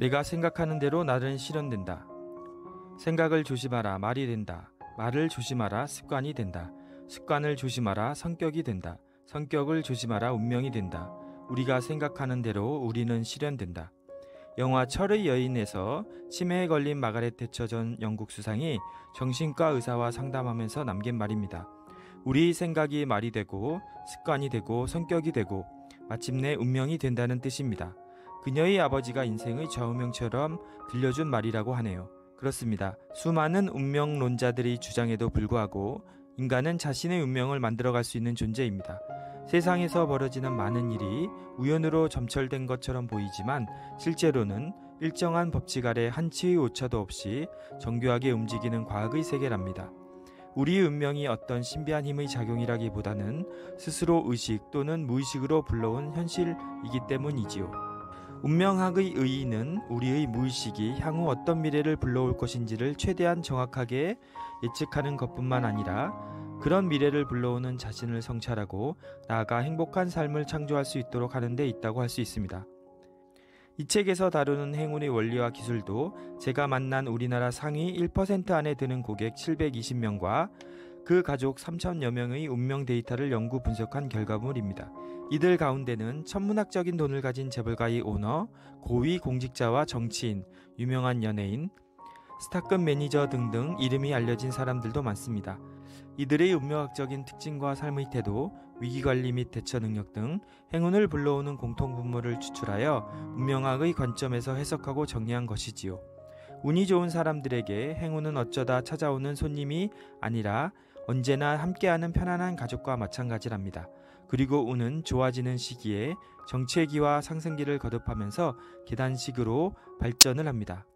내가 생각하는 대로 나는 실현된다. 생각을 조심하라 말이 된다. 말을 조심하라 습관이 된다. 습관을 조심하라 성격이 된다. 성격을 조심하라 운명이 된다. 우리가 생각하는 대로 우리는 실현된다. 영화 철의 여인에서 치매에 걸린 마가렛 대처 전 영국 수상이 정신과 의사와 상담하면서 남긴 말입니다. 우리 생각이 말이 되고 습관이 되고 성격이 되고 마침내 운명이 된다는 뜻입니다. 그녀의 아버지가 인생의 좌우명처럼 들려준 말이라고 하네요. 그렇습니다. 수많은 운명론자들이 주장에도 불구하고 인간은 자신의 운명을 만들어갈 수 있는 존재입니다. 세상에서 벌어지는 많은 일이 우연으로 점철된 것처럼 보이지만 실제로는 일정한 법칙 아래 한치의 오차도 없이 정교하게 움직이는 과학의 세계랍니다. 우리의 운명이 어떤 신비한 힘의 작용이라기보다는 스스로 의식 또는 무의식으로 불러온 현실이기 때문이지요. 운명학의 의의는 우리의 무의식이 향후 어떤 미래를 불러올 것인지를 최대한 정확하게 예측하는 것뿐만 아니라 그런 미래를 불러오는 자신을 성찰하고 나아가 행복한 삶을 창조할 수 있도록 하는 데 있다고 할 수 있습니다. 이 책에서 다루는 행운의 원리와 기술도 제가 만난 우리나라 상위 1% 안에 드는 고객 720명과 그 가족 3천여 명의 운명 데이터를 연구 분석한 결과물입니다. 이들 가운데는 천문학적인 돈을 가진 재벌가의 오너, 고위 공직자와 정치인, 유명한 연예인, 스타급 매니저 등등 이름이 알려진 사람들도 많습니다. 이들의 운명학적인 특징과 삶의 태도, 위기관리 및 대처 능력 등 행운을 불러오는 공통분모를 추출하여 운명학의 관점에서 해석하고 정리한 것이지요. 운이 좋은 사람들에게 행운은 어쩌다 찾아오는 손님이 아니라 언제나 함께하는 편안한 가족과 마찬가지랍니다. 그리고 운은 좋아지는 시기에 정체기와 상승기를 거듭하면서 계단식으로 발전을 합니다.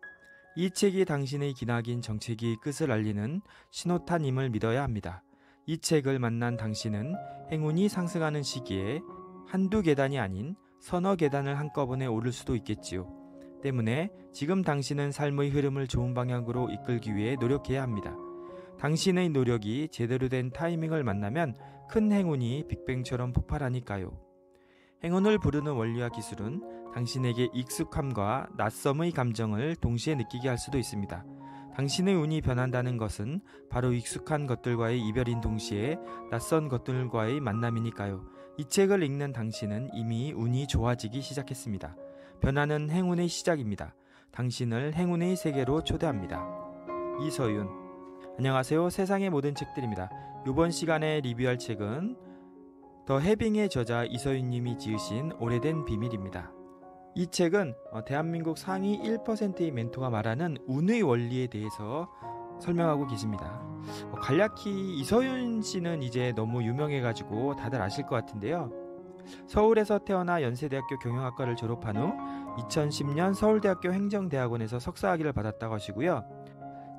이 책이 당신의 기나긴 정체기 끝을 알리는 신호탄임을 믿어야 합니다. 이 책을 만난 당신은 행운이 상승하는 시기에 한두 계단이 아닌 서너 계단을 한꺼번에 오를 수도 있겠지요. 때문에 지금 당신은 삶의 흐름을 좋은 방향으로 이끌기 위해 노력해야 합니다. 당신의 노력이 제대로 된 타이밍을 만나면 큰 행운이 빅뱅처럼 폭발하니까요. 행운을 부르는 원리와 기술은 당신에게 익숙함과 낯섦의 감정을 동시에 느끼게 할 수도 있습니다. 당신의 운이 변한다는 것은 바로 익숙한 것들과의 이별인 동시에 낯선 것들과의 만남이니까요. 이 책을 읽는 당신은 이미 운이 좋아지기 시작했습니다. 변화는 행운의 시작입니다. 당신을 행운의 세계로 초대합니다. 이서윤 안녕하세요. 세상의 모든 책들입니다. 이번 시간에 리뷰할 책은 더 해빙의 저자 이서윤 님이 지으신 오래된 비밀입니다. 이 책은 어, 대한민국 상위 1%의 멘토가 말하는 운의 원리에 대해서 설명하고 계십니다. 어, 간략히 이서윤 씨는 이제 너무 유명해가지고 다들 아실 것 같은데요. 서울에서 태어나 연세대학교 경영학과를 졸업한 후 2010년 서울대학교 행정대학원에서 석사학위를 받았다고 하시고요.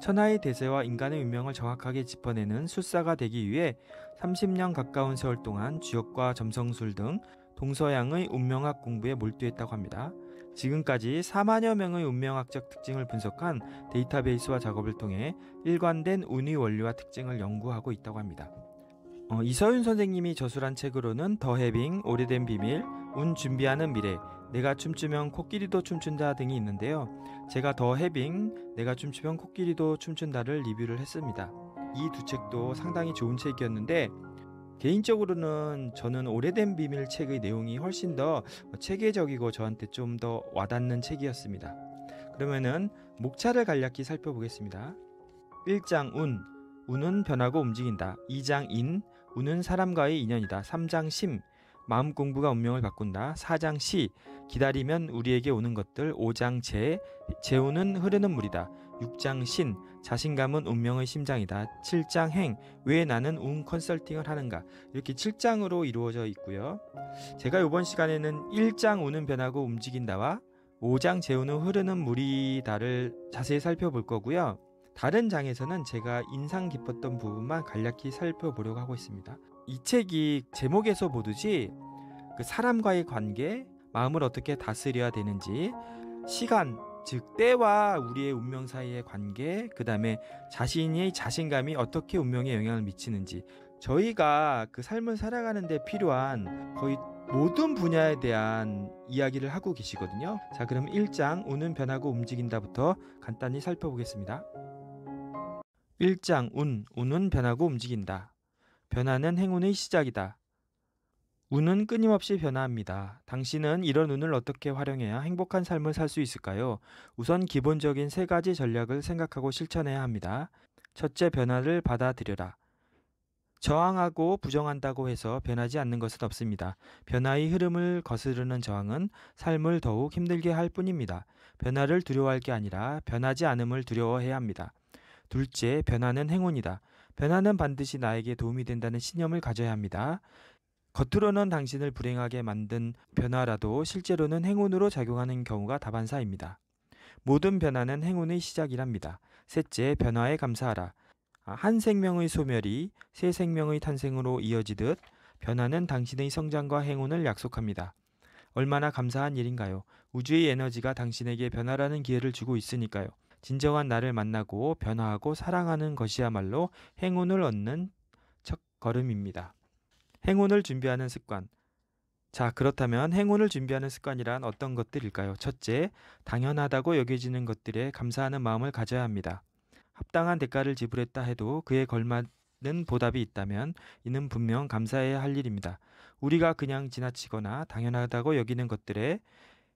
천하의 대세와 인간의 운명을 정확하게 짚어내는 술사가 되기 위해 30년 가까운 세월 동안 주역과 점성술 등 동서양의 운명학 공부에 몰두했다고 합니다. 지금까지 4만여 명의 운명학적 특징을 분석한 데이터베이스와 작업을 통해 일관된 운의 원리와 특징을 연구하고 있다고 합니다. 어, 이서윤 선생님이 저술한 책으로는 더 해빙, 오래된 비밀, 운 준비하는 미래, 내가 춤추면 코끼리도 춤춘다 등이 있는데요. 제가 더 해빙, 내가 춤추면 코끼리도 춤춘다를 리뷰를 했습니다. 이 두 책도 상당히 좋은 책이었는데 개인적으로는 저는 오래된 비밀 책의 내용이 훨씬 더 체계적이고 저한테 좀 더 와닿는 책이었습니다. 그러면은 목차를 간략히 살펴보겠습니다. 1장 운, 운은 변하고 움직인다. 2장 인, 운은 사람과의 인연이다. 3장 심, 마음 공부가 운명을 바꾼다. 4장 시 기다리면 우리에게 오는 것들. 5장 재 재우는 흐르는 물이다. 6장 신 자신감은 운명의 심장이다. 7장 행 왜 나는 운 컨설팅을 하는가. 이렇게 7장으로 이루어져 있고요. 제가 이번 시간에는 1장 운은 변하고 움직인다와 5장 재우는 흐르는 물이다를 자세히 살펴볼 거고요. 다른 장에서는 제가 인상 깊었던 부분만 간략히 살펴보려고 하고 있습니다. 이 책이 제목에서 보듯이 그 사람과의 관계, 마음을 어떻게 다스려야 되는지, 시간, 즉 때와 우리의 운명 사이의 관계, 그다음에 자신의 자신감이 어떻게 운명에 영향을 미치는지 저희가 그 삶을 살아가는 데 필요한 거의 모든 분야에 대한 이야기를 하고 계시거든요. 자, 그럼 1장 우는 변하고 움직인다부터 간단히 살펴보겠습니다. 1장 운, 운은 변하고 움직인다. 변화는 행운의 시작이다. 운은 끊임없이 변화합니다. 당신은 이런 운을 어떻게 활용해야 행복한 삶을 살 수 있을까요? 우선 기본적인 세 가지 전략을 생각하고 실천해야 합니다. 첫째, 변화를 받아들여라. 저항하고 부정한다고 해서 변하지 않는 것은 없습니다. 변화의 흐름을 거스르는 저항은 삶을 더욱 힘들게 할 뿐입니다. 변화를 두려워할 게 아니라 변하지 않음을 두려워해야 합니다. 둘째, 변화는 행운이다. 변화는 반드시 나에게 도움이 된다는 신념을 가져야 합니다. 겉으로는 당신을 불행하게 만든 변화라도 실제로는 행운으로 작용하는 경우가 다반사입니다. 모든 변화는 행운의 시작이랍니다. 셋째, 변화에 감사하라. 아, 한 생명의 소멸이 새 생명의 탄생으로 이어지듯 변화는 당신의 성장과 행운을 약속합니다. 얼마나 감사한 일인가요? 우주의 에너지가 당신에게 변화라는 기회를 주고 있으니까요. 진정한 나를 만나고 변화하고 사랑하는 것이야말로 행운을 얻는 첫 걸음입니다. 행운을 준비하는 습관. 자, 그렇다면 행운을 준비하는 습관이란 어떤 것들일까요? 첫째, 당연하다고 여겨지는 것들에 감사하는 마음을 가져야 합니다. 합당한 대가를 지불했다 해도 그에 걸맞는 보답이 있다면 이는 분명 감사해야 할 일입니다. 우리가 그냥 지나치거나 당연하다고 여기는 것들에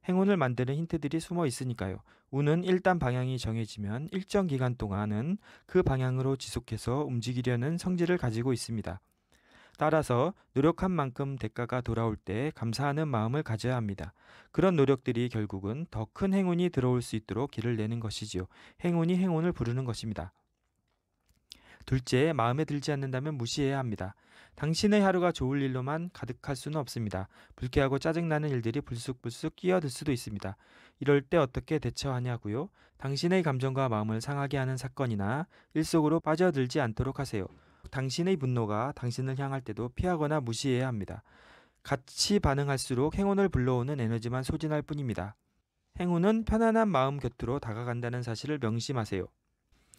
행운을 만드는 힌트들이 숨어 있으니까요. 운은 일단 방향이 정해지면 일정 기간 동안은 그 방향으로 지속해서 움직이려는 성질을 가지고 있습니다. 따라서 노력한 만큼 대가가 돌아올 때 감사하는 마음을 가져야 합니다. 그런 노력들이 결국은 더 큰 행운이 들어올 수 있도록 길을 내는 것이지요. 행운이 행운을 부르는 것입니다. 둘째, 마음에 들지 않는다면 무시해야 합니다. 당신의 하루가 좋을 일로만 가득할 수는 없습니다. 불쾌하고 짜증나는 일들이 불쑥불쑥 끼어들 수도 있습니다. 이럴 때 어떻게 대처하냐고요? 당신의 감정과 마음을 상하게 하는 사건이나 일 속으로 빠져들지 않도록 하세요. 당신의 분노가 당신을 향할 때도 피하거나 무시해야 합니다. 같이 반응할수록 행운을 불러오는 에너지만 소진할 뿐입니다. 행운은 편안한 마음 곁으로 다가간다는 사실을 명심하세요.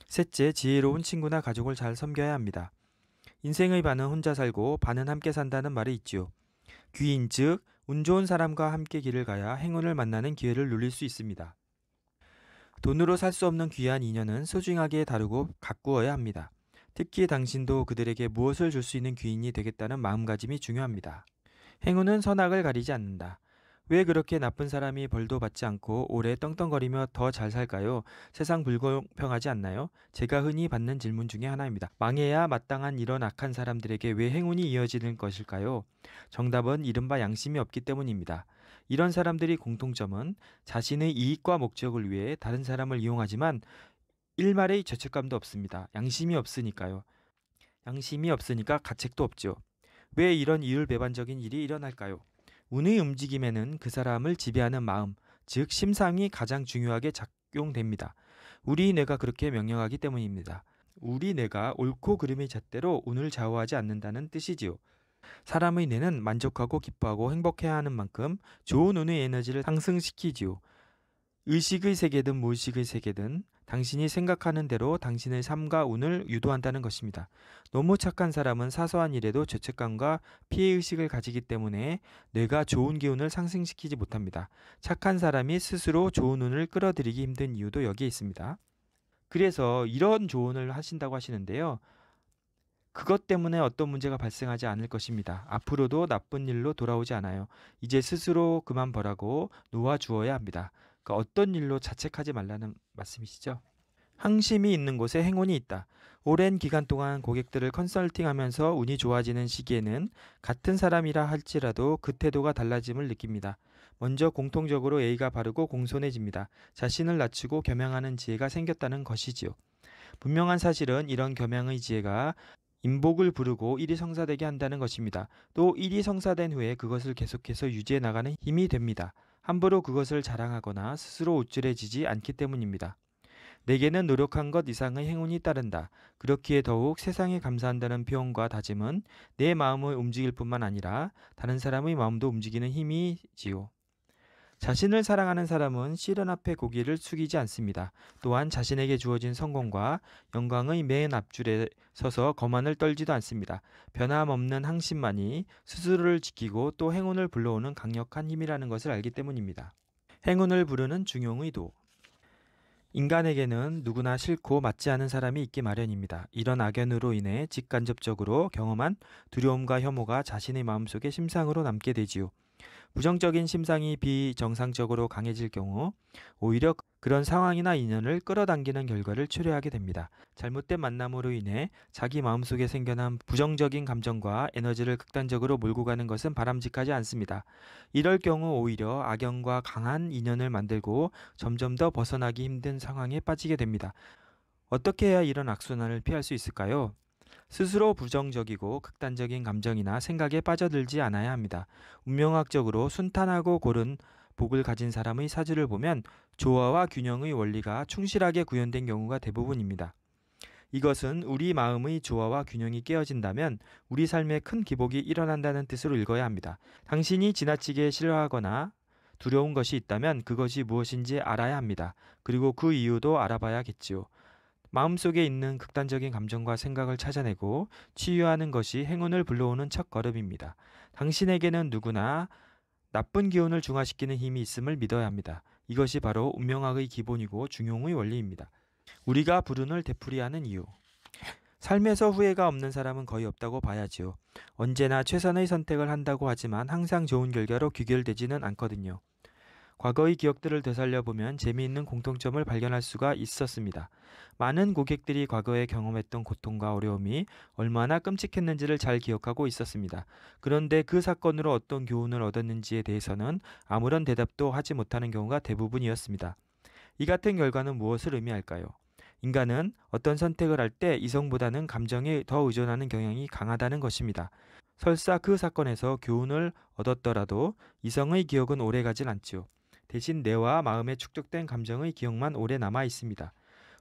셋째, 지혜로운 친구나 가족을 잘 섬겨야 합니다. 인생의 반은 혼자 살고 반은 함께 산다는 말이 있지요. 귀인즉 운 좋은 사람과 함께 길을 가야 행운을 만나는 기회를 누릴 수 있습니다. 돈으로 살 수 없는 귀한 인연은 소중하게 다루고 가꾸어야 합니다. 특히 당신도 그들에게 무엇을 줄 수 있는 귀인이 되겠다는 마음가짐이 중요합니다. 행운은 선악을 가리지 않는다. 왜 그렇게 나쁜 사람이 벌도 받지 않고 오래 떵떵거리며 더 잘 살까요? 세상 불공평하지 않나요? 제가 흔히 받는 질문 중에 하나입니다. 망해야 마땅한 이런 악한 사람들에게 왜 행운이 이어지는 것일까요? 정답은 이른바 양심이 없기 때문입니다. 이런 사람들이 공통점은 자신의 이익과 목적을 위해 다른 사람을 이용하지만 일말의 죄책감도 없습니다. 양심이 없으니까요. 양심이 없으니까 가책도 없죠. 왜 이런 이율배반적인 일이 일어날까요? 운의 움직임에는 그 사람을 지배하는 마음, 즉 심상이 가장 중요하게 작용됩니다. 우리 뇌가 그렇게 명령하기 때문입니다. 우리 뇌가 옳고 그름이 잣대로 운을 좌우하지 않는다는 뜻이지요. 사람의 뇌는 만족하고 기뻐하고 행복해야 하는 만큼 좋은 운의 에너지를 상승시키지요. 의식의 세계든 무의식의 세계든 당신이 생각하는 대로 당신의 삶과 운을 유도한다는 것입니다. 너무 착한 사람은 사소한 일에도 죄책감과 피해의식을 가지기 때문에 뇌가 좋은 기운을 상승시키지 못합니다. 착한 사람이 스스로 좋은 운을 끌어들이기 힘든 이유도 여기에 있습니다. 그래서 이런 조언을 하신다고 하시는데요. 그것 때문에 어떤 문제가 발생하지 않을 것입니다. 앞으로도 나쁜 일로 돌아오지 않아요. 이제 스스로 그만 보라고 놓아주어야 합니다. 그러니까 어떤 일로 자책하지 말라는 말씀이시죠. 항심이 있는 곳에 행운이 있다. 오랜 기간 동안 고객들을 컨설팅하면서 운이 좋아지는 시기에는 같은 사람이라 할지라도 그 태도가 달라짐을 느낍니다. 먼저 공통적으로 예의가 바르고 공손해집니다. 자신을 낮추고 겸양하는 지혜가 생겼다는 것이지요. 분명한 사실은 이런 겸양의 지혜가 인복을 부르고 일이 성사되게 한다는 것입니다. 또 일이 성사된 후에 그것을 계속해서 유지해 나가는 힘이 됩니다. 함부로 그것을 자랑하거나 스스로 우쭐해지지 않기 때문입니다. 내게는 노력한 것 이상의 행운이 따른다. 그렇기에 더욱 세상에 감사한다는 표현과 다짐은 내 마음을 움직일 뿐만 아니라 다른 사람의 마음도 움직이는 힘이지요. 자신을 사랑하는 사람은 시련 앞에 고개를 숙이지 않습니다. 또한 자신에게 주어진 성공과 영광의 맨 앞줄에 서서 거만을 떨지도 않습니다. 변함없는 항심만이 스스로를 지키고 또 행운을 불러오는 강력한 힘이라는 것을 알기 때문입니다. 행운을 부르는 중용의 도 인간에게는 누구나 싫고 맞지 않은 사람이 있기 마련입니다. 이런 악연으로 인해 직간접적으로 경험한 두려움과 혐오가 자신의 마음속에 심상으로 남게 되지요. 부정적인 심상이 비정상적으로 강해질 경우 오히려 그런 상황이나 인연을 끌어당기는 결과를 초래하게 됩니다. 잘못된 만남으로 인해 자기 마음속에 생겨난 부정적인 감정과 에너지를 극단적으로 몰고 가는 것은 바람직하지 않습니다. 이럴 경우 오히려 악연과 강한 인연을 만들고 점점 더 벗어나기 힘든 상황에 빠지게 됩니다. 어떻게 해야 이런 악순환을 피할 수 있을까요? 스스로 부정적이고 극단적인 감정이나 생각에 빠져들지 않아야 합니다. 운명학적으로 순탄하고 고른 복을 가진 사람의 사주를 보면 조화와 균형의 원리가 충실하게 구현된 경우가 대부분입니다. 이것은 우리 마음의 조화와 균형이 깨어진다면 우리 삶에 큰 기복이 일어난다는 뜻으로 읽어야 합니다. 당신이 지나치게 싫어하거나 두려운 것이 있다면 그것이 무엇인지 알아야 합니다. 그리고 그 이유도 알아봐야겠지요. 마음속에 있는 극단적인 감정과 생각을 찾아내고 치유하는 것이 행운을 불러오는 첫 걸음입니다. 당신에게는 누구나 나쁜 기운을 중화시키는 힘이 있음을 믿어야 합니다. 이것이 바로 운명학의 기본이고 중용의 원리입니다. 우리가 불운을 되풀이하는 이유. 삶에서 후회가 없는 사람은 거의 없다고 봐야지요. 언제나 최선의 선택을 한다고 하지만 항상 좋은 결과로 귀결되지는 않거든요. 과거의 기억들을 되살려보면 재미있는 공통점을 발견할 수가 있었습니다. 많은 고객들이 과거에 경험했던 고통과 어려움이 얼마나 끔찍했는지를 잘 기억하고 있었습니다. 그런데 그 사건으로 어떤 교훈을 얻었는지에 대해서는 아무런 대답도 하지 못하는 경우가 대부분이었습니다. 이 같은 결과는 무엇을 의미할까요? 인간은 어떤 선택을 할 때 이성보다는 감정에 더 의존하는 경향이 강하다는 것입니다. 설사 그 사건에서 교훈을 얻었더라도 이성의 기억은 오래 가진 않지요. 대신 뇌와 마음에 축적된 감정의 기억만 오래 남아 있습니다.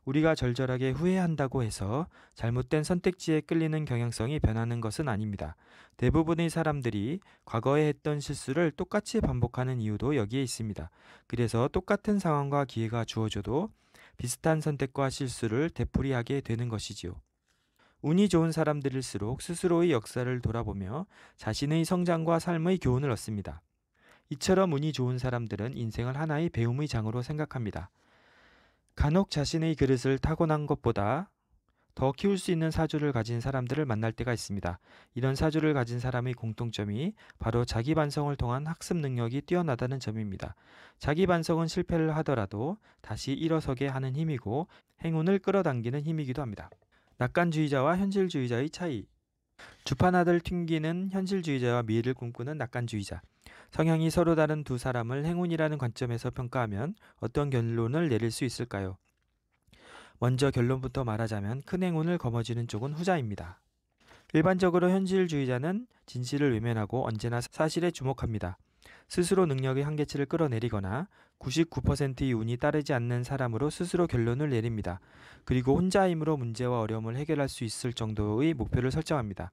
우리가 절절하게 후회한다고 해서 잘못된 선택지에 끌리는 경향성이 변하는 것은 아닙니다. 대부분의 사람들이 과거에 했던 실수를 똑같이 반복하는 이유도 여기에 있습니다. 그래서 똑같은 상황과 기회가 주어져도 비슷한 선택과 실수를 되풀이하게 되는 것이지요. 운이 좋은 사람들일수록 스스로의 역사를 돌아보며 자신의 성장과 삶의 교훈을 얻습니다. 이처럼 운이 좋은 사람들은 인생을 하나의 배움의 장으로 생각합니다. 간혹 자신의 그릇을 타고난 것보다 더 키울 수 있는 사주를 가진 사람들을 만날 때가 있습니다. 이런 사주를 가진 사람의 공통점이 바로 자기 반성을 통한 학습 능력이 뛰어나다는 점입니다. 자기 반성은 실패를 하더라도 다시 일어서게 하는 힘이고 행운을 끌어당기는 힘이기도 합니다. 낙관주의자와 현실주의자의 차이 주판 아들 튕기는 현실주의자와 미래를 꿈꾸는 낙관주의자 성향이 서로 다른 두 사람을 행운이라는 관점에서 평가하면 어떤 결론을 내릴 수 있을까요? 먼저 결론부터 말하자면 큰 행운을 거머쥐는 쪽은 후자입니다. 일반적으로 현실주의자는 진실을 외면하고 언제나 사실에 주목합니다. 스스로 능력의 한계치를 끌어내리거나 99%의 운이 따르지 않는 사람으로 스스로 결론을 내립니다. 그리고 혼자임으로 문제와 어려움을 해결할 수 있을 정도의 목표를 설정합니다.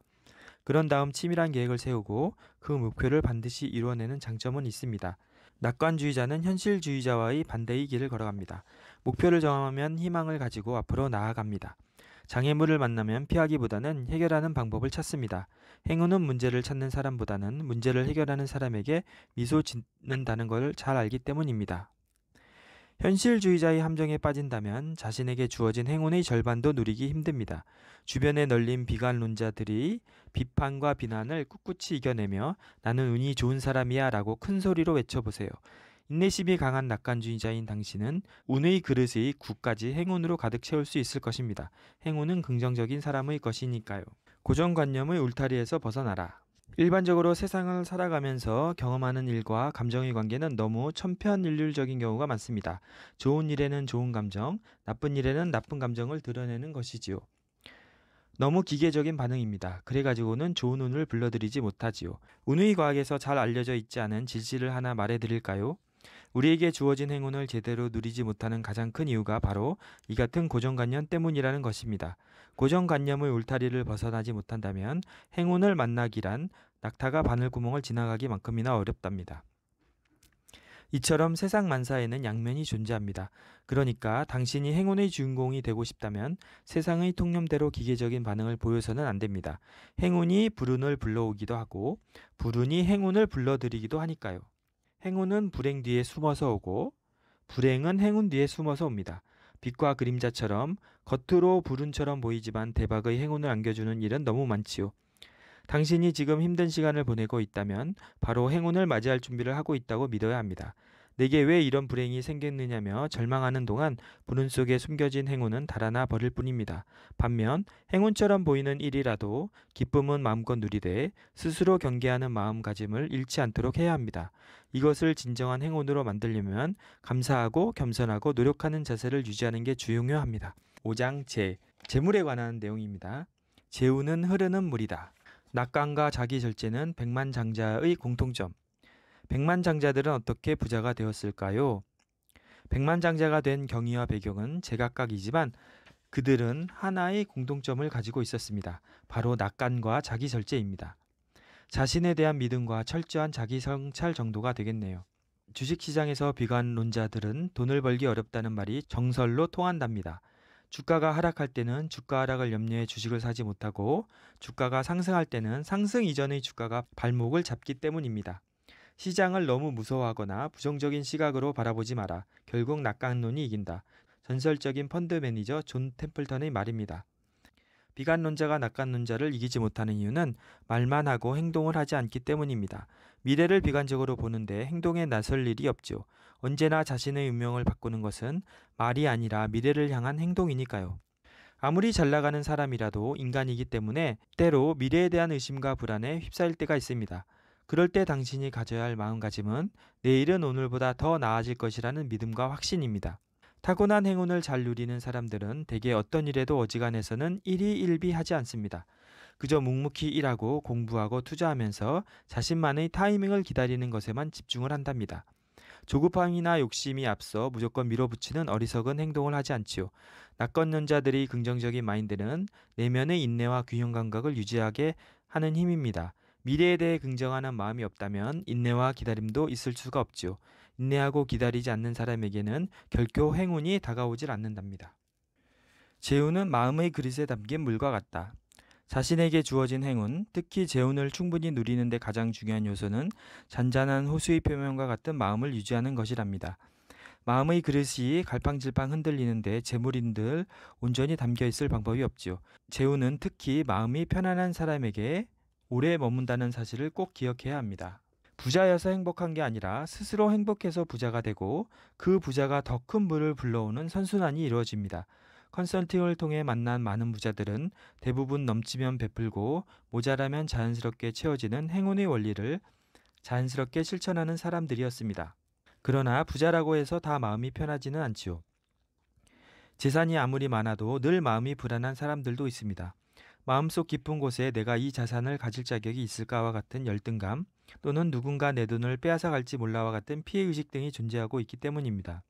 그런 다음 치밀한 계획을 세우고 그 목표를 반드시 이루어내는 장점은 있습니다. 낙관주의자는 현실주의자와의 반대의 길을 걸어갑니다. 목표를 정하면 희망을 가지고 앞으로 나아갑니다. 장애물을 만나면 피하기보다는 해결하는 방법을 찾습니다. 행운은 문제를 찾는 사람보다는 문제를 해결하는 사람에게 미소 짓는다는 것을 잘 알기 때문입니다. 현실주의자의 함정에 빠진다면 자신에게 주어진 행운의 절반도 누리기 힘듭니다. 주변에 널린 비관론자들이 비판과 비난을 꿋꿋이 이겨내며 나는 운이 좋은 사람이야 라고 큰 소리로 외쳐보세요. 인내심이 강한 낙관주의자인 당신은 운의 그릇의 구까지 행운으로 가득 채울 수 있을 것입니다. 행운은 긍정적인 사람의 것이니까요. 고정관념의 울타리에서 벗어나라. 일반적으로 세상을 살아가면서 경험하는 일과 감정의 관계는 너무 천편일률적인 경우가 많습니다. 좋은 일에는 좋은 감정, 나쁜 일에는 나쁜 감정을 드러내는 것이지요. 너무 기계적인 반응입니다. 그래가지고는 좋은 운을 불러들이지 못하지요. 운의 과학에서 잘 알려져 있지 않은 진실을 하나 말해드릴까요? 우리에게 주어진 행운을 제대로 누리지 못하는 가장 큰 이유가 바로 이 같은 고정관념 때문이라는 것입니다. 고정관념의 울타리를 벗어나지 못한다면 행운을 만나기란 낙타가 바늘구멍을 지나가기만큼이나 어렵답니다. 이처럼 세상 만사에는 양면이 존재합니다. 그러니까 당신이 행운의 주인공이 되고 싶다면 세상의 통념대로 기계적인 반응을 보여서는 안 됩니다. 행운이 불운을 불러오기도 하고 불운이 행운을 불러들이기도 하니까요. 행운은 불행 뒤에 숨어서 오고 불행은 행운 뒤에 숨어서 옵니다. 빛과 그림자처럼 겉으로 불운처럼 보이지만 대박의 행운을 안겨주는 일은 너무 많지요. 당신이 지금 힘든 시간을 보내고 있다면 바로 행운을 맞이할 준비를 하고 있다고 믿어야 합니다. 내게 왜 이런 불행이 생겼느냐며 절망하는 동안 불운 속에 숨겨진 행운은 달아나 버릴 뿐입니다. 반면 행운처럼 보이는 일이라도 기쁨은 마음껏 누리되 스스로 경계하는 마음가짐을 잃지 않도록 해야 합니다. 이것을 진정한 행운으로 만들려면 감사하고 겸손하고 노력하는 자세를 유지하는 게 중요합니다. 5장 재 재물에 관한 내용입니다. 재우는 흐르는 물이다. 낙관과 자기 절제는 백만장자의 공통점. 백만장자들은 어떻게 부자가 되었을까요? 백만장자가 된 경위와 배경은 제각각이지만 그들은 하나의 공통점을 가지고 있었습니다. 바로 낙관과 자기 절제입니다. 자신에 대한 믿음과 철저한 자기 성찰 정도가 되겠네요. 주식시장에서 비관론자들은 돈을 벌기 어렵다는 말이 정설로 통한답니다. 주가가 하락할 때는 주가 하락을 염려해 주식을 사지 못하고 주가가 상승할 때는 상승 이전의 주가가 발목을 잡기 때문입니다. 시장을 너무 무서워하거나 부정적인 시각으로 바라보지 마라. 결국 낙관론이 이긴다. 전설적인 펀드 매니저 존 템플턴의 말입니다. 비관론자가 낙관론자를 이기지 못하는 이유는 말만 하고 행동을 하지 않기 때문입니다. 미래를 비관적으로 보는데 행동에 나설 일이 없죠. 언제나 자신의 운명을 바꾸는 것은 말이 아니라 미래를 향한 행동이니까요. 아무리 잘 나가는 사람이라도 인간이기 때문에 때로 미래에 대한 의심과 불안에 휩싸일 때가 있습니다. 그럴 때 당신이 가져야 할 마음가짐은 내일은 오늘보다 더 나아질 것이라는 믿음과 확신입니다. 타고난 행운을 잘 누리는 사람들은 대개 어떤 일에도 어지간해서는 일희일비하지 않습니다. 그저 묵묵히 일하고 공부하고 투자하면서 자신만의 타이밍을 기다리는 것에만 집중을 한답니다. 조급함이나 욕심이 앞서 무조건 밀어붙이는 어리석은 행동을 하지 않지요. 낙건년자들이 긍정적인 마인드는 내면의 인내와 균형 감각을 유지하게 하는 힘입니다. 미래에 대해 긍정하는 마음이 없다면 인내와 기다림도 있을 수가 없지요. 인내하고 기다리지 않는 사람에게는 결코 행운이 다가오질 않는답니다. 재운은 마음의 그릇에 담긴 물과 같다. 자신에게 주어진 행운, 특히 재운을 충분히 누리는데 가장 중요한 요소는 잔잔한 호수의 표면과 같은 마음을 유지하는 것이랍니다. 마음의 그릇이 갈팡질팡 흔들리는데 재물인들 온전히 담겨 있을 방법이 없지요. 재운은 특히 마음이 편안한 사람에게 오래 머문다는 사실을 꼭 기억해야 합니다. 부자여서 행복한 게 아니라 스스로 행복해서 부자가 되고 그 부자가 더 큰 물을 불러오는 선순환이 이루어집니다. 컨설팅을 통해 만난 많은 부자들은 대부분 넘치면 베풀고 모자라면 자연스럽게 채워지는 행운의 원리를 자연스럽게 실천하는 사람들이었습니다. 그러나 부자라고 해서 다 마음이 편하지는 않지요. 재산이 아무리 많아도 늘 마음이 불안한 사람들도 있습니다. 마음속 깊은 곳에 내가 이 자산을 가질 자격이 있을까와 같은 열등감 또는 누군가 내 돈을 빼앗아 갈지 몰라와 같은 피해 의식 등이 존재하고 있기 때문입니다.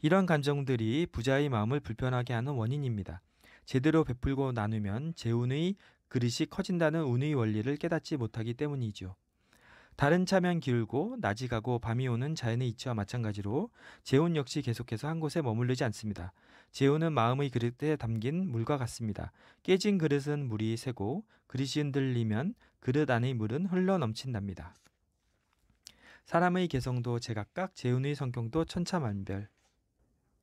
이런 감정들이 부자의 마음을 불편하게 하는 원인입니다. 제대로 베풀고 나누면 재운의 그릇이 커진다는 운의 원리를 깨닫지 못하기 때문이죠. 다른 차면 기울고 낮이 가고 밤이 오는 자연의 이치와 마찬가지로 재운 역시 계속해서 한 곳에 머무르지 않습니다. 재우는 마음의 그릇에 담긴 물과 같습니다. 깨진 그릇은 물이 새고 그릇이 흔들리면 그릇 안의 물은 흘러 넘친답니다. 사람의 개성도 제각각 재운의 성격도 천차만별.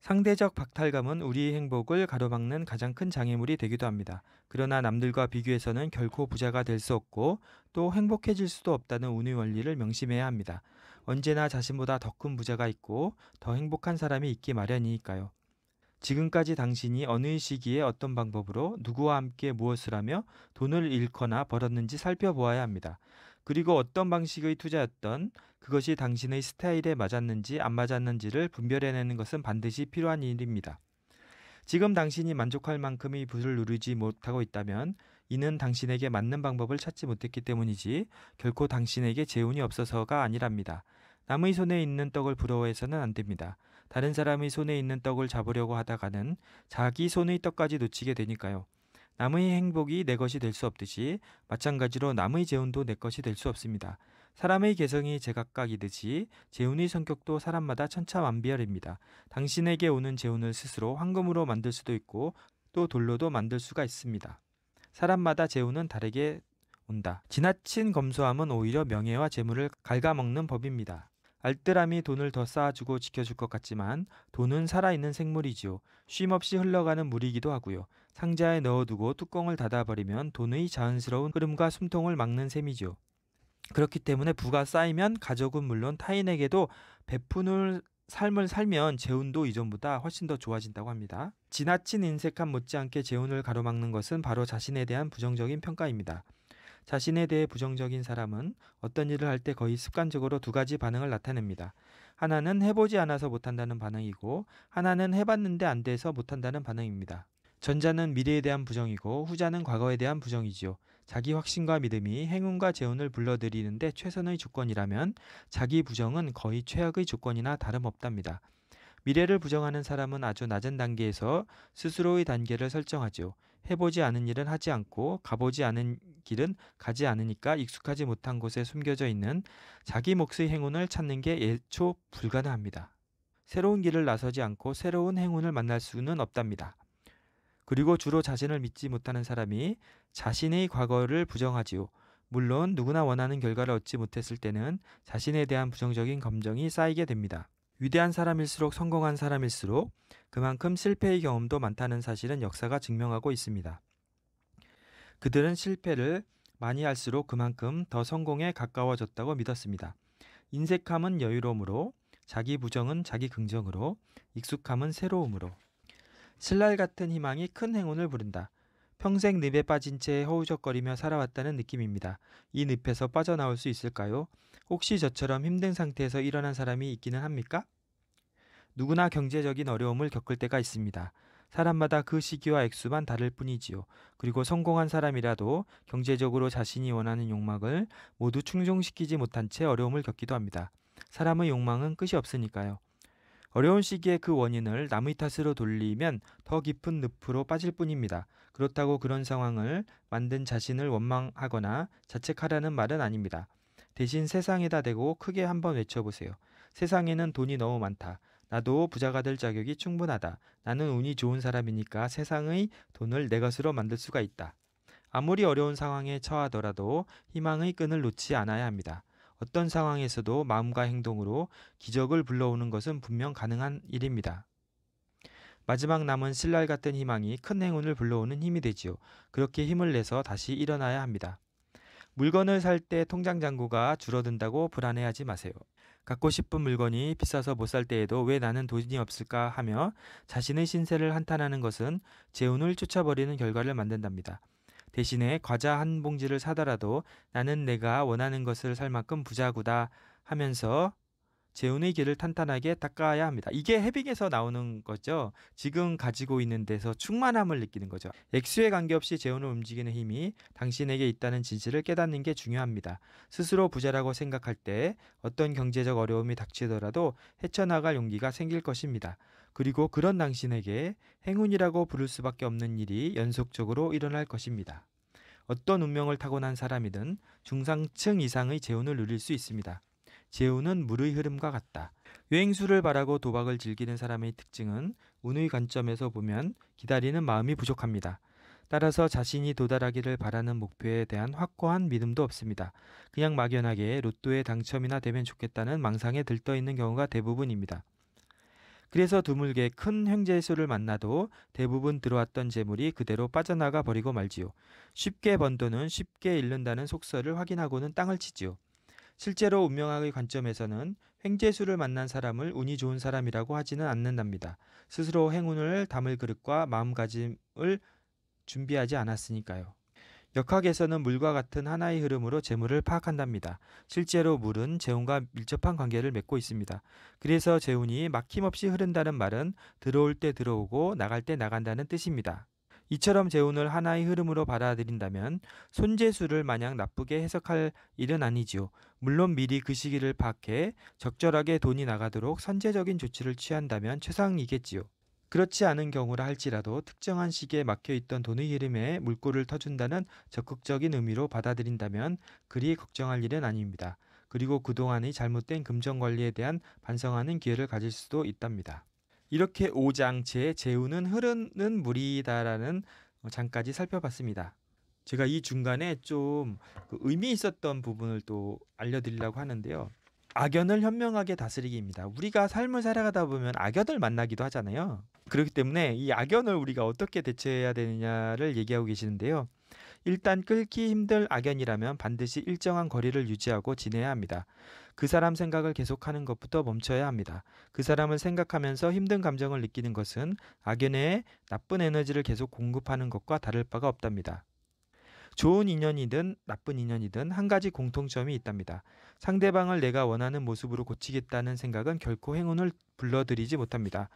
상대적 박탈감은 우리의 행복을 가로막는 가장 큰 장애물이 되기도 합니다. 그러나 남들과 비교해서는 결코 부자가 될 수 없고 또 행복해질 수도 없다는 운의 원리를 명심해야 합니다. 언제나 자신보다 더 큰 부자가 있고 더 행복한 사람이 있기 마련이니까요. 지금까지 당신이 어느 시기에 어떤 방법으로 누구와 함께 무엇을 하며 돈을 잃거나 벌었는지 살펴보아야 합니다. 그리고 어떤 방식의 투자였던 그것이 당신의 스타일에 맞았는지 안 맞았는지를 분별해내는 것은 반드시 필요한 일입니다. 지금 당신이 만족할 만큼의 부를 누르지 못하고 있다면 이는 당신에게 맞는 방법을 찾지 못했기 때문이지 결코 당신에게 재운이 없어서가 아니랍니다. 남의 손에 있는 떡을 부러워해서는 안 됩니다. 다른 사람의 손에 있는 떡을 잡으려고 하다가는 자기 손의 떡까지 놓치게 되니까요. 남의 행복이 내 것이 될 수 없듯이 마찬가지로 남의 재혼도 내 것이 될 수 없습니다. 사람의 개성이 제각각이듯이 재혼의 성격도 사람마다 천차만별입니다. 당신에게 오는 재혼을 스스로 황금으로 만들 수도 있고 또 돌로도 만들 수가 있습니다. 사람마다 재혼은 다르게 온다. 지나친 검소함은 오히려 명예와 재물을 갉아먹는 법입니다. 알뜰함이 돈을 더 쌓아주고 지켜줄 것 같지만 돈은 살아있는 생물이지요. 쉼없이 흘러가는 물이기도 하고요. 상자에 넣어두고 뚜껑을 닫아버리면 돈의 자연스러운 흐름과 숨통을 막는 셈이지요. 그렇기 때문에 부가 쌓이면 가족은 물론 타인에게도 베푸는 삶을 살면 재운도 이전보다 훨씬 더 좋아진다고 합니다. 지나친 인색함 못지않게 재운을 가로막는 것은 바로 자신에 대한 부정적인 평가입니다. 자신에 대해 부정적인 사람은 어떤 일을 할 때 거의 습관적으로 두 가지 반응을 나타냅니다. 하나는 해보지 않아서 못한다는 반응이고 하나는 해봤는데 안 돼서 못한다는 반응입니다. 전자는 미래에 대한 부정이고 후자는 과거에 대한 부정이지요. 자기 확신과 믿음이 행운과 재운을 불러들이는데 최선의 조건이라면 자기 부정은 거의 최악의 조건이나 다름없답니다. 미래를 부정하는 사람은 아주 낮은 단계에서 스스로의 단계를 설정하죠 해보지 않은 일은 하지 않고 가보지 않은 길은 가지 않으니까 익숙하지 못한 곳에 숨겨져 있는 자기 몫의 행운을 찾는 게애초 불가능합니다. 새로운 길을 나서지 않고 새로운 행운을 만날 수는 없답니다. 그리고 주로 자신을 믿지 못하는 사람이 자신의 과거를 부정하지요. 물론 누구나 원하는 결과를 얻지 못했을 때는 자신에 대한 부정적인 감정이 쌓이게 됩니다. 위대한 사람일수록 성공한 사람일수록 그만큼 실패의 경험도 많다는 사실은 역사가 증명하고 있습니다. 그들은 실패를 많이 할수록 그만큼 더 성공에 가까워졌다고 믿었습니다. 인색함은 여유로움으로, 자기 부정은 자기 긍정으로, 익숙함은 새로움으로. 신랄 같은 희망이 큰 행운을 부른다. 평생 늪에 빠진 채 허우적거리며 살아왔다는 느낌입니다. 이 늪에서 빠져나올 수 있을까요? 혹시 저처럼 힘든 상태에서 일어난 사람이 있기는 합니까? 누구나 경제적인 어려움을 겪을 때가 있습니다. 사람마다 그 시기와 액수만 다를 뿐이지요. 그리고 성공한 사람이라도 경제적으로 자신이 원하는 욕망을 모두 충족시키지 못한 채 어려움을 겪기도 합니다. 사람의 욕망은 끝이 없으니까요. 어려운 시기에 그 원인을 남의 탓으로 돌리면 더 깊은 늪으로 빠질 뿐입니다. 그렇다고 그런 상황을 만든 자신을 원망하거나 자책하라는 말은 아닙니다. 대신 세상에다 대고 크게 한번 외쳐보세요. 세상에는 돈이 너무 많다. 나도 부자가 될 자격이 충분하다. 나는 운이 좋은 사람이니까 세상의 돈을 내 것으로 만들 수가 있다. 아무리 어려운 상황에 처하더라도 희망의 끈을 놓지 않아야 합니다. 어떤 상황에서도 마음과 행동으로 기적을 불러오는 것은 분명 가능한 일입니다. 마지막 남은 신랄 같은 희망이 큰 행운을 불러오는 힘이 되지요. 그렇게 힘을 내서 다시 일어나야 합니다. 물건을 살 때 통장 잔고가 줄어든다고 불안해하지 마세요. 갖고 싶은 물건이 비싸서 못 살 때에도 왜 나는 돈이 없을까 하며 자신의 신세를 한탄하는 것은 재운을 쫓아버리는 결과를 만든답니다. 대신에 과자 한 봉지를 사더라도 나는 내가 원하는 것을 살 만큼 부자구다 하면서 재운의 길을 탄탄하게 닦아야 합니다. 이게 해빙에서 나오는 거죠. 지금 가지고 있는 데서 충만함을 느끼는 거죠. 액수에 관계없이 재운을 움직이는 힘이 당신에게 있다는 진실을 깨닫는 게 중요합니다. 스스로 부자라고 생각할 때 어떤 경제적 어려움이 닥치더라도 헤쳐나갈 용기가 생길 것입니다. 그리고 그런 당신에게 행운이라고 부를 수밖에 없는 일이 연속적으로 일어날 것입니다. 어떤 운명을 타고난 사람이든 중상층 이상의 재운을 누릴 수 있습니다. 재우는 물의 흐름과 같다. 여행수를 바라고 도박을 즐기는 사람의 특징은 운의 관점에서 보면 기다리는 마음이 부족합니다. 따라서 자신이 도달하기를 바라는 목표에 대한 확고한 믿음도 없습니다. 그냥 막연하게 로또에 당첨이나 되면 좋겠다는 망상에 들떠 있는 경우가 대부분입니다. 그래서 드물게 큰 횡재수를 만나도 대부분 들어왔던 재물이 그대로 빠져나가 버리고 말지요. 쉽게 번 돈은 쉽게 잃는다는 속설을 확인하고는 땅을 치지요. 실제로 운명학의 관점에서는 횡재수를 만난 사람을 운이 좋은 사람이라고 하지는 않는답니다. 스스로 행운을 담을 그릇과 마음가짐을 준비하지 않았으니까요. 역학에서는 물과 같은 하나의 흐름으로 재물을 파악한답니다. 실제로 물은 재운과 밀접한 관계를 맺고 있습니다. 그래서 재운이 막힘없이 흐른다는 말은 들어올 때 들어오고 나갈 때 나간다는 뜻입니다. 이처럼 재운을 하나의 흐름으로 받아들인다면 손재수를 마냥 나쁘게 해석할 일은 아니지요. 물론 미리 그 시기를 파악해 적절하게 돈이 나가도록 선제적인 조치를 취한다면 최상이겠지요. 그렇지 않은 경우라 할지라도 특정한 시기에 막혀있던 돈의 흐름에 물꼬를 터준다는 적극적인 의미로 받아들인다면 그리 걱정할 일은 아닙니다. 그리고 그동안의 잘못된 금전 관리에 대한 반성하는 기회를 가질 수도 있답니다. 이렇게 오장체의 재우는 흐르는 물이다라는 어, 장까지 살펴봤습니다. 제가 이 중간에 좀 그 의미 있었던 부분을 또 알려드리려고 하는데요. 악연을 현명하게 다스리기입니다. 우리가 삶을 살아가다 보면 악연을 만나기도 하잖아요. 그렇기 때문에 이 악연을 우리가 어떻게 대처해야 되느냐를 얘기하고 계시는데요. 일단 끊기 힘들 악연이라면 반드시 일정한 거리를 유지하고 지내야 합니다. 그 사람 생각을 계속하는 것부터 멈춰야 합니다. 그 사람을 생각하면서 힘든 감정을 느끼는 것은 악연에 나쁜 에너지를 계속 공급하는 것과 다를 바가 없답니다. 좋은 인연이든 나쁜 인연이든 한 가지 공통점이 있답니다. 상대방을 내가 원하는 모습으로 고치겠다는 생각은 결코 행운을 불러들이지 못합니다.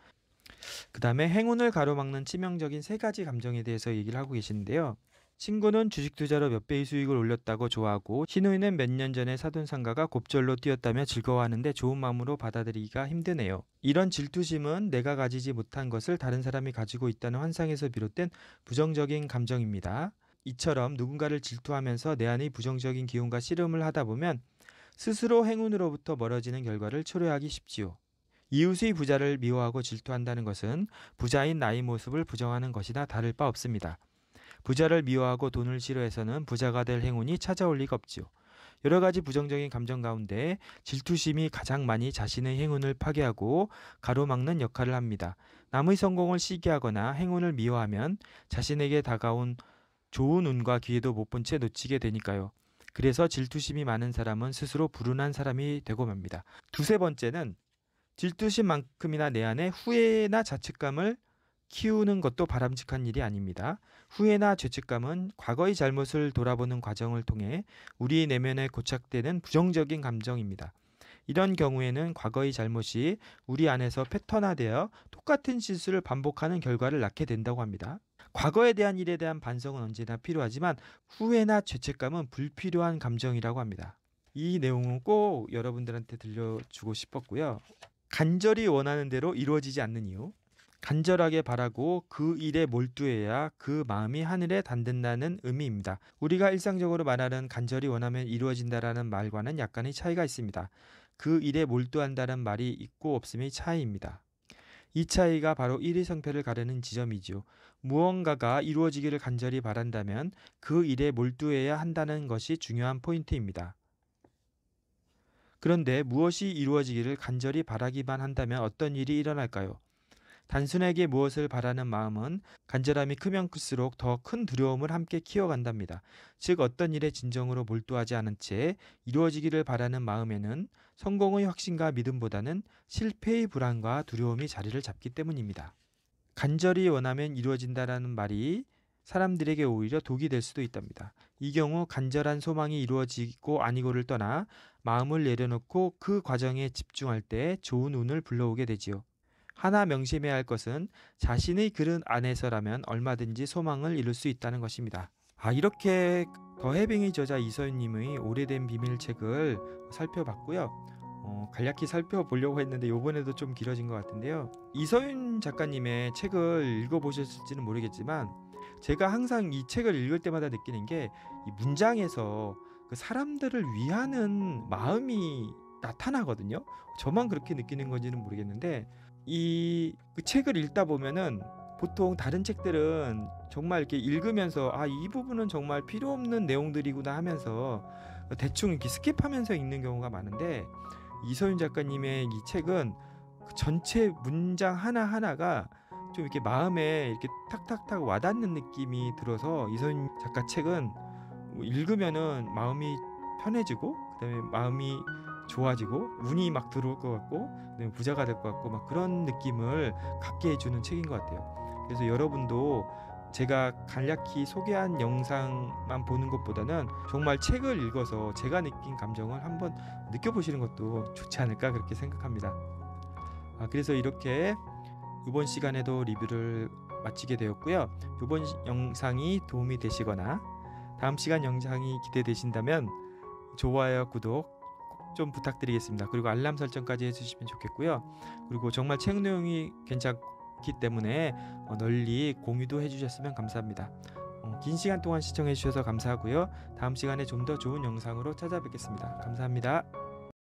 그 다음에 행운을 가로막는 치명적인 세 가지 감정에 대해서 얘기를 하고 계신데요 친구는 주식 투자로 몇 배의 수익을 올렸다고 좋아하고 시누이는 몇년 전에 사둔 상가가 곱절로 뛰었다며 즐거워하는데 좋은 마음으로 받아들이기가 힘드네요. 이런 질투심은 내가 가지지 못한 것을 다른 사람이 가지고 있다는 환상에서 비롯된 부정적인 감정입니다. 이처럼 누군가를 질투하면서 내 안의 부정적인 기운과 씨름을 하다 보면 스스로 행운으로부터 멀어지는 결과를 초래하기 쉽지요. 이웃의 부자를 미워하고 질투한다는 것은 부자인 나의 모습을 부정하는 것이나 다를 바 없습니다. 부자를 미워하고 돈을 싫어해서는 부자가 될 행운이 찾아올 리가 없지요. 여러 가지 부정적인 감정 가운데 질투심이 가장 많이 자신의 행운을 파괴하고 가로막는 역할을 합니다. 남의 성공을 시기하거나 행운을 미워하면 자신에게 다가온 좋은 운과 기회도 못 본 채 놓치게 되니까요. 그래서 질투심이 많은 사람은 스스로 불운한 사람이 되고 맙니다. 두세 번째는 질투심만큼이나 내 안에 후회나 자책감을 키우는 것도 바람직한 일이 아닙니다. 후회나 죄책감은 과거의 잘못을 돌아보는 과정을 통해 우리 내면에 고착되는 부정적인 감정입니다. 이런 경우에는 과거의 잘못이 우리 안에서 패턴화되어 똑같은 실수를 반복하는 결과를 낳게 된다고 합니다. 과거에 대한 일에 대한 반성은 언제나 필요하지만 후회나 죄책감은 불필요한 감정이라고 합니다. 이 내용은 꼭 여러분들한테 들려주고 싶었고요. 간절히 원하는 대로 이루어지지 않는 이유. 간절하게 바라고 그 일에 몰두해야 그 마음이 하늘에 담든다는 의미입니다. 우리가 일상적으로 말하는 간절히 원하면 이루어진다라는 말과는 약간의 차이가 있습니다. 그 일에 몰두한다는 말이 있고 없음의 차이입니다. 이 차이가 바로 일의 성패를 가르는 지점이지요. 무언가가 이루어지기를 간절히 바란다면 그 일에 몰두해야 한다는 것이 중요한 포인트입니다. 그런데 무엇이 이루어지기를 간절히 바라기만 한다면 어떤 일이 일어날까요? 단순하게 무엇을 바라는 마음은 간절함이 크면 클수록 더 큰 두려움을 함께 키워간답니다. 즉 어떤 일에 진정으로 몰두하지 않은 채 이루어지기를 바라는 마음에는 성공의 확신과 믿음보다는 실패의 불안과 두려움이 자리를 잡기 때문입니다. 간절히 원하면 이루어진다라는 말이 사람들에게 오히려 독이 될 수도 있답니다. 이 경우 간절한 소망이 이루어지고 아니고를 떠나 마음을 내려놓고 그 과정에 집중할 때 좋은 운을 불러오게 되지요. 하나 명심해야 할 것은 자신의 그릇 안에서라면 얼마든지 소망을 이룰 수 있다는 것입니다. 아, 이렇게 더 해빙의 저자 이서윤님의 오래된 비밀책을 살펴봤고요. 어, 간략히 살펴보려고 했는데 요번에도 좀 길어진 것 같은데요. 이서윤 작가님의 책을 읽어보셨을지는 모르겠지만 제가 항상 이 책을 읽을 때마다 느끼는 게이 문장에서 그 사람들을 위하는 마음이 나타나거든요. 저만 그렇게 느끼는 건지는 모르겠는데 이그 책을 읽다 보면은 보통 다른 책들은 정말 이렇게 읽으면서 아 이 부분은 정말 필요 없는 내용들이구나 하면서 대충 이렇게 스킵하면서 읽는 경우가 많은데 이서윤 작가님의 이 책은 그 전체 문장 하나 하나가 좀 이렇게 마음에 이렇게 탁탁탁 와닿는 느낌이 들어서 이서윤 작가 책은 뭐 읽으면은 마음이 편해지고 그다음에 마음이 좋아지고 운이 막 들어올 것 같고 네, 부자가 될 것 같고 막 그런 느낌을 갖게 해주는 책인 것 같아요. 그래서 여러분도 제가 간략히 소개한 영상만 보는 것보다는 정말 책을 읽어서 제가 느낀 감정을 한번 느껴보시는 것도 좋지 않을까 그렇게 생각합니다. 아, 그래서 이렇게 이번 시간에도 리뷰를 마치게 되었고요. 이번 영상이 도움이 되시거나 다음 시간 영상이 기대되신다면 좋아요, 구독, 좀 부탁드리겠습니다. 그리고 알람 설정까지 해주시면 좋겠고요. 그리고 정말 책 내용이 괜찮기 때문에 어, 널리 공유도 해주셨으면 감사합니다. 어, 긴 시간 동안 시청해주셔서 감사하고요. 다음 시간에 좀 더 좋은 영상으로 찾아뵙겠습니다. 감사합니다.